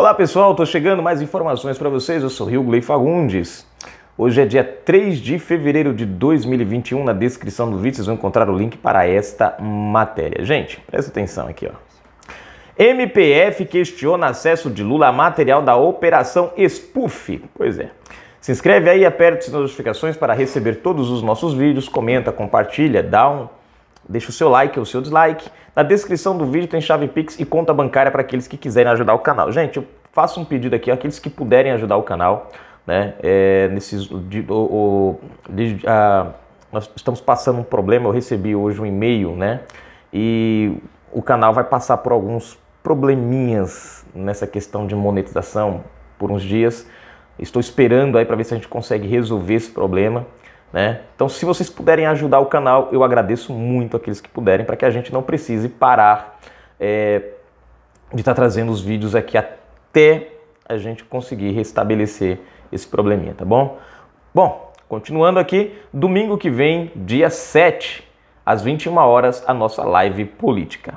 Olá pessoal, estou chegando mais informações para vocês. Eu sou Rio Fagundes. Hoje é dia 3 de fevereiro de 2021. Na descrição do vídeo vocês vão encontrar o link para esta matéria. Gente, presta atenção aqui, ó. MPF questiona acesso de Lula a material da Operação Spoof. Pois é. Se inscreve aí, e aperta as notificações para receber todos os nossos vídeos, comenta, compartilha, dá um Deixe o seu like ou o seu dislike. Na descrição do vídeo tem chave Pix e conta bancária para aqueles que quiserem ajudar o canal. Gente, eu faço um pedido aqui, aqueles que puderem ajudar o canal, né? É, nesses, de, o, o, de, a, nós estamos passando um problema, eu recebi hoje um e-mail, né? E o canal vai passar por alguns probleminhas nessa questão de monetização por uns dias. Estou esperando aí para ver se a gente consegue resolver esse problema. Né? Então, se vocês puderem ajudar o canal, eu agradeço muito aqueles que puderem, para que a gente não precise parar é, de estar tá trazendo os vídeos aqui até a gente conseguir restabelecer esse probleminha, tá bom? Bom, continuando aqui, domingo que vem, dia 7, às 21 horas, a nossa live política.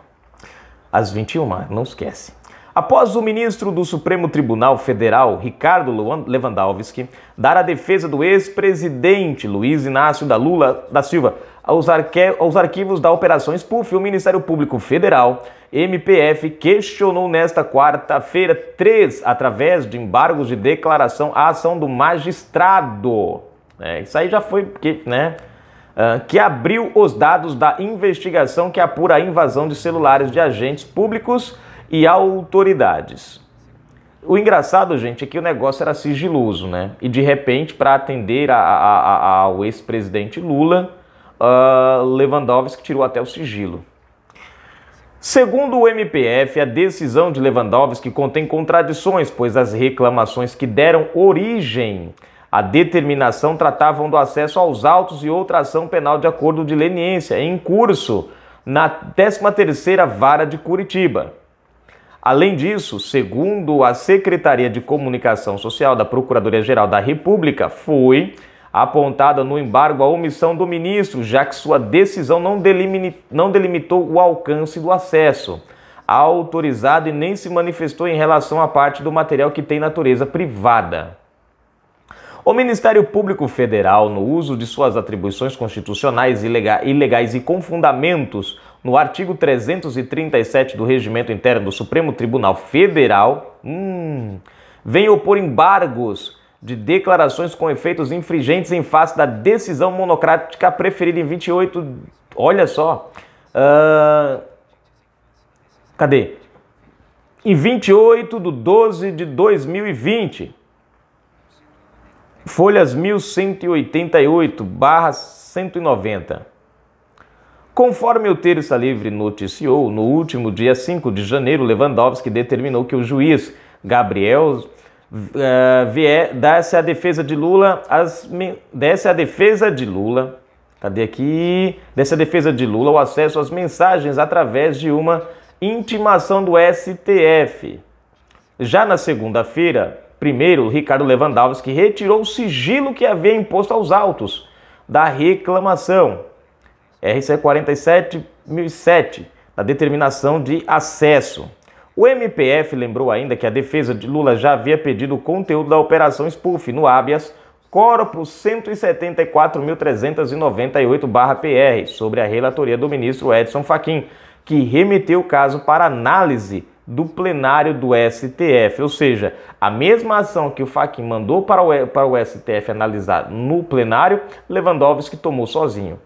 Às 21, não esquece. Após o ministro do Supremo Tribunal Federal, Ricardo Lewandowski, dar a defesa do ex-presidente Luiz Inácio da Lula da Silva aos, aos, arquivos da Operação Spoof, o Ministério Público Federal, MPF, questionou nesta quarta-feira três, através de embargos de declaração, a ação do magistrado. É, isso aí já foi, porque, né? Uh, que abriu os dados da investigação que apura a invasão de celulares de agentes públicos e autoridades. O engraçado, gente, é que o negócio era sigiloso, né? E de repente, para atender a, a, a, ao ex-presidente Lula, uh, Lewandowski tirou até o sigilo. Segundo o MPF, a decisão de Lewandowski contém contradições, pois as reclamações que deram origem à determinação tratavam do acesso aos autos e outra ação penal de acordo de leniência em curso na 13ª Vara de Curitiba. Além disso, segundo a Secretaria de Comunicação Social da Procuradoria-Geral da República, foi apontada no embargo a omissão do ministro, já que sua decisão não, não delimitou o alcance do acesso autorizado e nem se manifestou em relação à parte do material que tem natureza privada. O Ministério Público Federal, no uso de suas atribuições constitucionais ilegais e com fundamentos no artigo 337 do Regimento Interno do Supremo Tribunal Federal, hum, vem opor embargos de declarações com efeitos infringentes em face da decisão monocrática preferida em 28. Olha só. Uh, cadê? Em 28 de 12 de 2020 folhas 1188 barra 190. Conforme o Terça Livre noticiou, no último dia 5 de janeiro, Lewandowski determinou que o juiz Gabriel uh, eh, vier, desse a defesa de Lula as, desse a defesa de Lula cadê aqui desse a defesa de Lula o acesso às mensagens através de uma intimação do STF já na segunda-feira Primeiro, Ricardo Lewandowski retirou o sigilo que havia imposto aos autos da reclamação RC 47007 da determinação de acesso. O MPF lembrou ainda que a defesa de Lula já havia pedido o conteúdo da operação Spoof no habeas corpus 174.398/PR sobre a relatoria do ministro Edson Fachin, que remeteu o caso para análise do plenário do STF, ou seja, a mesma ação que o Fachin mandou para o, para o STF analisar no plenário, Lewandowski tomou sozinho.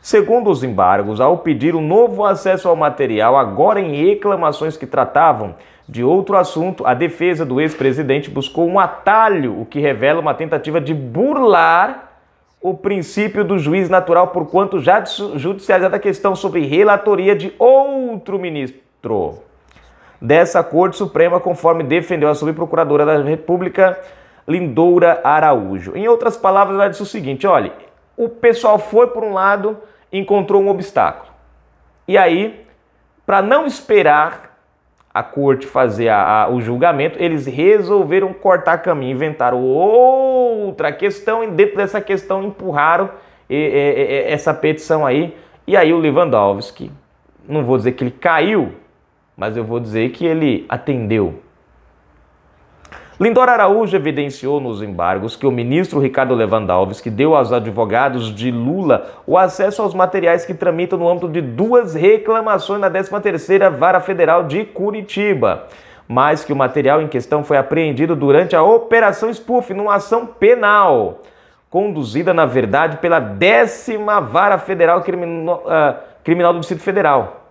Segundo os embargos, ao pedir um novo acesso ao material, agora em reclamações que tratavam de outro assunto, a defesa do ex-presidente buscou um atalho, o que revela uma tentativa de burlar o princípio do juiz natural, por quanto já judicializada a questão sobre relatoria de outro ministro dessa Corte Suprema, conforme defendeu a subprocuradora da República, Lindoura Araújo. Em outras palavras, ela disse o seguinte: olha, o pessoal foi por um lado, encontrou um obstáculo. E aí, para não esperar a corte fazer a, a, o julgamento, eles resolveram cortar caminho, inventaram outra questão e dentro dessa questão empurraram e, e, e, essa petição aí. E aí o Lewandowski, não vou dizer que ele caiu, mas eu vou dizer que ele atendeu. Lindor Araújo evidenciou nos embargos que o ministro Ricardo Lewandowski deu aos advogados de Lula o acesso aos materiais que tramitam no âmbito de duas reclamações na 13ª Vara Federal de Curitiba mas que o material em questão foi apreendido durante a Operação Spoof, numa ação penal, conduzida, na verdade, pela décima Vara Federal Criminal, uh, Criminal do Distrito Federal.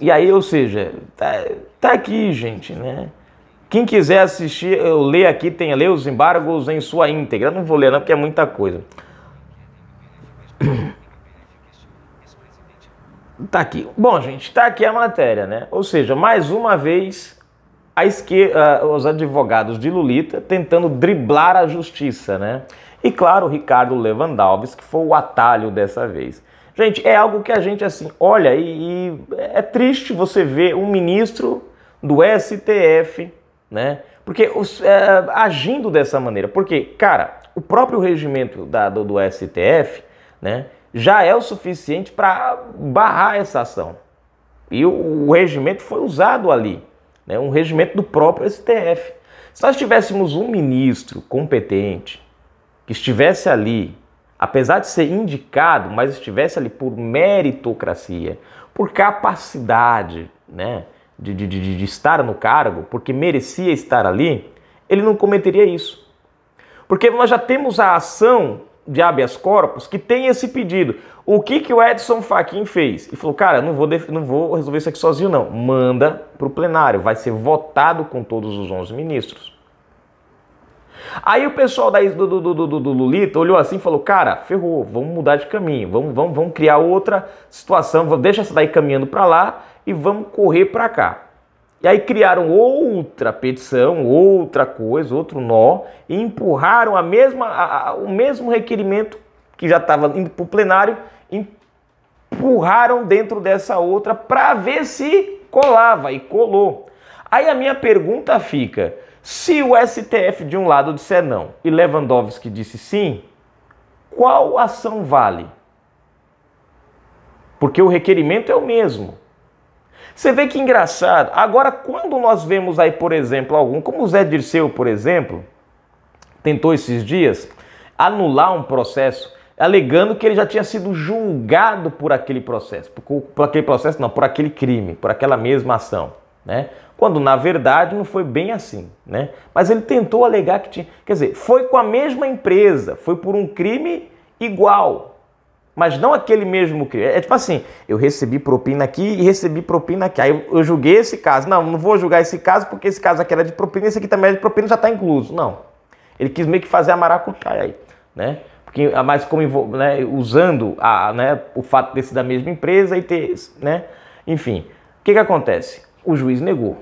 E aí, ou seja, tá, tá aqui, gente, né? Quem quiser assistir, eu ler aqui, tem a ler os embargos em sua íntegra. Eu não vou ler, não, porque é muita coisa. Tá aqui. Bom, gente, tá aqui a matéria, né? Ou seja, mais uma vez, a esquerda, os advogados de Lulita tentando driblar a justiça, né? E claro, Ricardo Lewandowski, que foi o atalho dessa vez. Gente, é algo que a gente assim olha e, e é triste você ver um ministro do STF, né? Porque os, é, agindo dessa maneira, porque, cara, o próprio regimento da, do, do STF, né, já é o suficiente para barrar essa ação. E o, o regimento foi usado ali, né, um regimento do próprio STF. Se nós tivéssemos um ministro competente que estivesse ali apesar de ser indicado, mas estivesse ali por meritocracia, por capacidade né, de, de, de, de estar no cargo, porque merecia estar ali, ele não cometeria isso. Porque nós já temos a ação de habeas corpus que tem esse pedido. O que, que o Edson Fachin fez? Ele falou, cara, não vou, não vou resolver isso aqui sozinho não. Manda para o plenário, vai ser votado com todos os 11 ministros. Aí o pessoal da, do, do, do, do, Lulita olhou assim e falou: Cara, ferrou, vamos mudar de caminho, vamos, vamos, vamos criar outra situação, deixa essa daí caminhando para lá e vamos correr para cá. E aí criaram outra petição, outra coisa, outro nó, e empurraram a mesma, a, a, o mesmo requerimento que já estava indo para o plenário, empurraram dentro dessa outra para ver se colava e colou. Aí a minha pergunta fica: se o STF de um lado disser não e Lewandowski disse sim, qual ação vale? Porque o requerimento é o mesmo. Você vê que engraçado. Agora, quando nós vemos aí, por exemplo, algum, como o Zé Dirceu, por exemplo, tentou esses dias anular um processo alegando que ele já tinha sido julgado por aquele processo, por, por, aquele processo não, por aquele crime, por aquela mesma ação né? Quando na verdade não foi bem assim, né? Mas ele tentou alegar que tinha, quer dizer, foi com a mesma empresa, foi por um crime igual, mas não aquele mesmo crime. É, é tipo assim, eu recebi propina aqui e recebi propina aqui. Aí eu julguei esse caso. Não, não vou julgar esse caso porque esse caso aqui era de propina, esse aqui também era de propina, já está incluso. Não. Ele quis meio que fazer a maracutaia aí, né? Porque, ah, mas como né, usando a, né, o fato desse da mesma empresa e ter, né? Enfim, o que, que acontece? O juiz negou,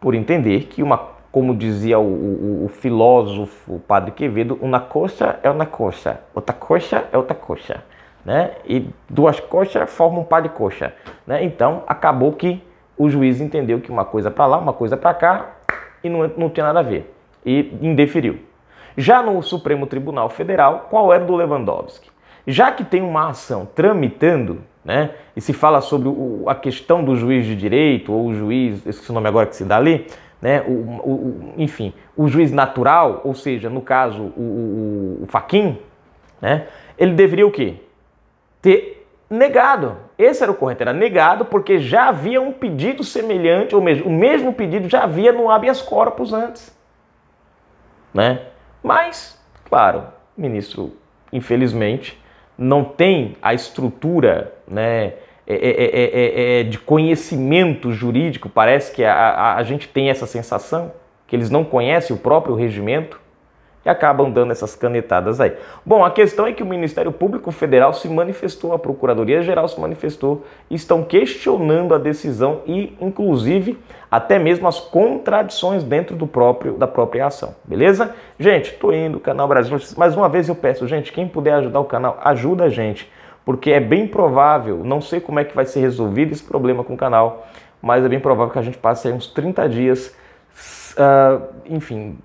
por entender que uma, como dizia o, o, o filósofo o Padre Quevedo, uma coxa é uma coxa, outra coxa é outra coxa, né? E duas coxas formam um par de coxa, né? Então acabou que o juiz entendeu que uma coisa para lá, uma coisa para cá e não, não tinha nada a ver e indeferiu. Já no Supremo Tribunal Federal, qual era do Lewandowski? Já que tem uma ação tramitando, né? E se fala sobre o, a questão do juiz de direito, ou o juiz, esqueci o nome agora que se dá ali, né? O, o, enfim, o juiz natural, ou seja, no caso, o, o, Faquin, né? ele deveria o quê? Ter negado. Esse era o correto, era negado porque já havia um pedido semelhante, ou mesmo, o mesmo pedido já havia no habeas corpus antes. Né? Mas, claro, o ministro, infelizmente, não tem a estrutura né, é é, é, é, é, de conhecimento jurídico, parece que a, a gente tem essa sensação que eles não conhecem o próprio regimento e acabam dando essas canetadas aí. Bom, a questão é que o Ministério Público Federal se manifestou, a Procuradoria Geral se manifestou, estão questionando a decisão e, inclusive, até mesmo as contradições dentro do próprio da própria ação. Beleza? Gente, tô indo, Canal Brasil. Mais uma vez eu peço, gente, quem puder ajudar o canal, ajuda a gente porque é bem provável, não sei como é que vai ser resolvido esse problema com o canal, mas é bem provável que a gente passe uns 30 dias, uh, enfim,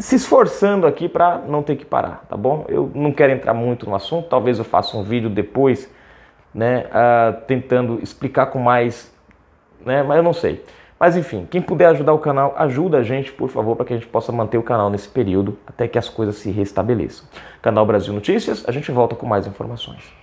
se esforçando aqui para não ter que parar, tá bom? Eu não quero entrar muito no assunto, talvez eu faça um vídeo depois, né, uh, tentando explicar com mais, né, mas eu não sei. Mas enfim, quem puder ajudar o canal, ajuda a gente, por favor, para que a gente possa manter o canal nesse período até que as coisas se restabeleçam. Canal Brasil Notícias, a gente volta com mais informações.